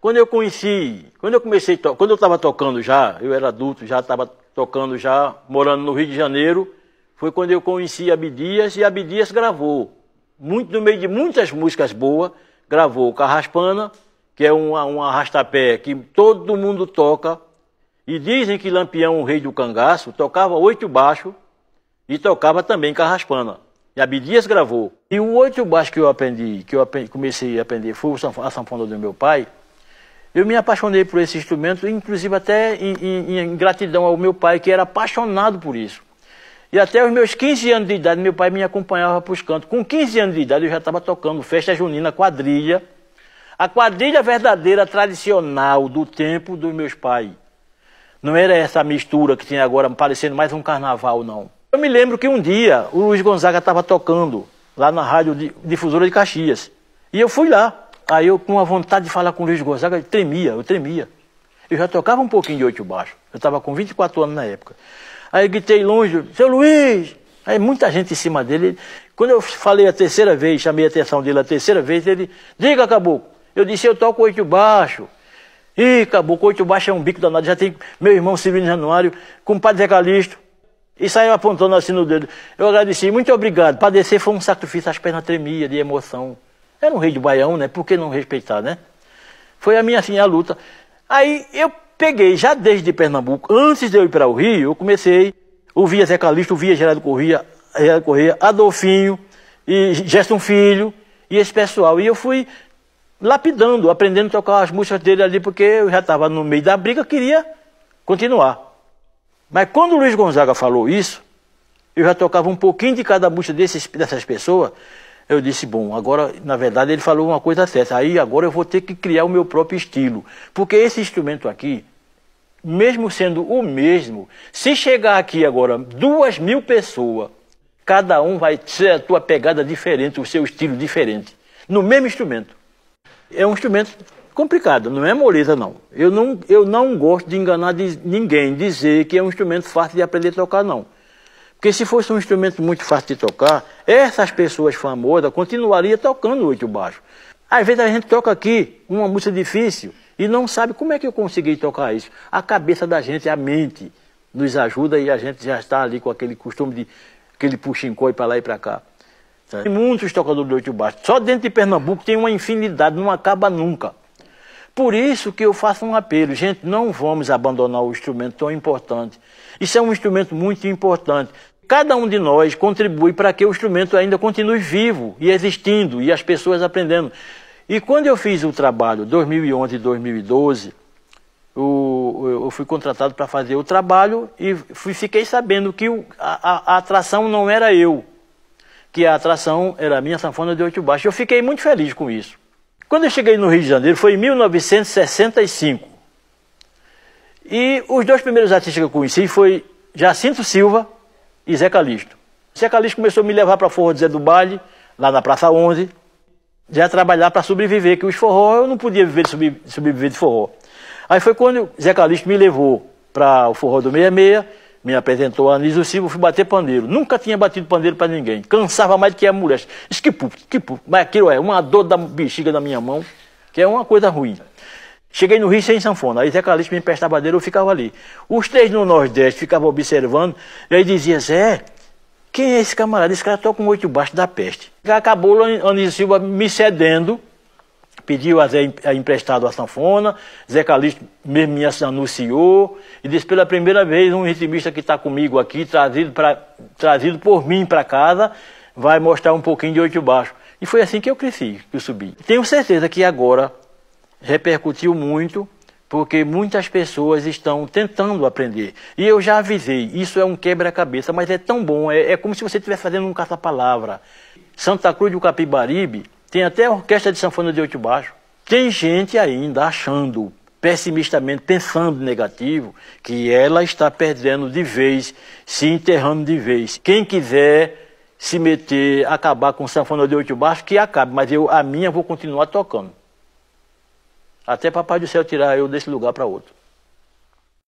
Quando eu conheci, quando eu comecei, quando eu estava tocando já, eu era adulto, já estava tocando já, morando no Rio de Janeiro, foi quando eu conheci Abidias e Abidias gravou. Muito no meio de muitas músicas boas, gravou Carraspana, que é um, um arrastapé que todo mundo toca. E dizem que Lampião, o rei do cangaço, tocava oito baixo e tocava também Carraspana. E Abidias gravou. E o oito baixo que eu aprendi, que eu aprendi, comecei a aprender, foi a sanfona do meu pai, eu me apaixonei por esse instrumento, inclusive até em, em, em gratidão ao meu pai, que era apaixonado por isso. E até os meus 15 anos de idade, meu pai me acompanhava para os cantos. Com 15 anos de idade, eu já estava tocando festa junina, quadrilha. A quadrilha verdadeira, tradicional do tempo dos meus pais. Não era essa mistura que tem agora, parecendo mais um carnaval, não. Eu me lembro que um dia o Luiz Gonzaga estava tocando lá na rádio de, Difusora de Caxias. E eu fui lá. Aí eu, com a vontade de falar com o Luiz Gonzaga, eu tremia, eu tremia. Eu já tocava um pouquinho de oito baixo. Eu estava com 24 anos na época. Aí gritei longe, seu Luiz! Aí muita gente em cima dele. Quando eu falei a terceira vez, chamei a atenção dele a terceira vez, ele, diga, caboclo. Eu disse, eu toco oito baixo. Ih, caboclo, oito baixo é um bico danado. Já tem meu irmão Silvino Januário, com o padre Zé Calixto. E saiu apontando assim no dedo. Eu agradeci, muito obrigado. Padecer foi um sacrifício, as pernas tremiam de emoção. Era um rei de Baião, né? Por que não respeitar, né? Foi a minha, assim, a luta. Aí eu peguei, já desde Pernambuco, antes de eu ir para o Rio, eu comecei, ouvia Zé Calixto, ouvia Gerardo Corrêa, Gerardo Corrêa Adolfinho, e Gerson Filho, e esse pessoal. E eu fui lapidando, aprendendo a tocar as músicas dele ali, porque eu já estava no meio da briga, queria continuar. Mas quando o Luiz Gonzaga falou isso, eu já tocava um pouquinho de cada música desses, dessas pessoas, eu disse, bom, agora, na verdade, ele falou uma coisa certa. Aí agora eu vou ter que criar o meu próprio estilo. Porque esse instrumento aqui, mesmo sendo o mesmo, se chegar aqui agora duas mil pessoas, cada um vai ter a tua pegada diferente, o seu estilo diferente, no mesmo instrumento. É um instrumento complicado, não é moleza não. Eu não, eu não gosto de enganar de ninguém, dizer que é um instrumento fácil de aprender a tocar não. Porque se fosse um instrumento muito fácil de tocar, essas pessoas famosas continuariam tocando o oito baixo. Às vezes a gente toca aqui uma música difícil e não sabe como é que eu consegui tocar isso. A cabeça da gente, a mente, nos ajuda e a gente já está ali com aquele costume de aquele puxincói para lá e para cá. Tem muitos tocadores de oito baixos. Só dentro de Pernambuco tem uma infinidade, não acaba nunca. Por isso que eu faço um apelo, gente, não vamos abandonar o instrumento tão importante. Isso é um instrumento muito importante. Cada um de nós contribui para que o instrumento ainda continue vivo e existindo e as pessoas aprendendo. E quando eu fiz o trabalho 2011 e 2012, o, eu fui contratado para fazer o trabalho e fui, fiquei sabendo que o, a, a, atração não era eu, que a atração era a minha sanfona de oito baixos. Eu fiquei muito feliz com isso. Quando eu cheguei no Rio de Janeiro, foi em 1965. E os dois primeiros artistas que eu conheci foi Jacinto Silva e Zé Calixto. Zé Calixto começou a me levar para a Forró do Zé do Baile, lá na Praça 11, já trabalhar para sobreviver, que os forró eu não podia viver de sobreviver de forró. Aí foi quando Zé Calixto me levou para o forró do 66, me apresentou a Anísio Silva, fui bater pandeiro. Nunca tinha batido pandeiro para ninguém. Cansava mais do que a mulher. Esquipu, esquipu. Mas aquilo é uma dor da bexiga na minha mão, que é uma coisa ruim. Cheguei no Rio sem sanfona. Aí Zé Calixto me emprestava dele, eu ficava ali. Os três no Nordeste ficavam observando. E aí dizia, Zé, quem é esse camarada? Esse cara toca com oito baixo da peste. Acabou o Anísio Silva me cedendo pediu a Zé emprestado a sanfona, Zé Calixto mesmo me anunciou e disse pela primeira vez um ritmista que está comigo aqui, trazido, pra, trazido por mim para casa, vai mostrar um pouquinho de oito baixo. E foi assim que eu cresci, que eu subi. Tenho certeza que agora repercutiu muito, porque muitas pessoas estão tentando aprender. E eu já avisei, isso é um quebra-cabeça, mas é tão bom, é, é como se você estivesse fazendo um caça-palavra. Santa Cruz do Capibaribe tem até orquestra de sanfona de oito baixo. Tem gente ainda achando, pessimistamente pensando negativo, que ela está perdendo de vez, se enterrando de vez. Quem quiser se meter, acabar com sanfona de oito baixos, que acabe, mas eu, a minha vou continuar tocando. Até Papai do Céu tirar eu desse lugar para outro.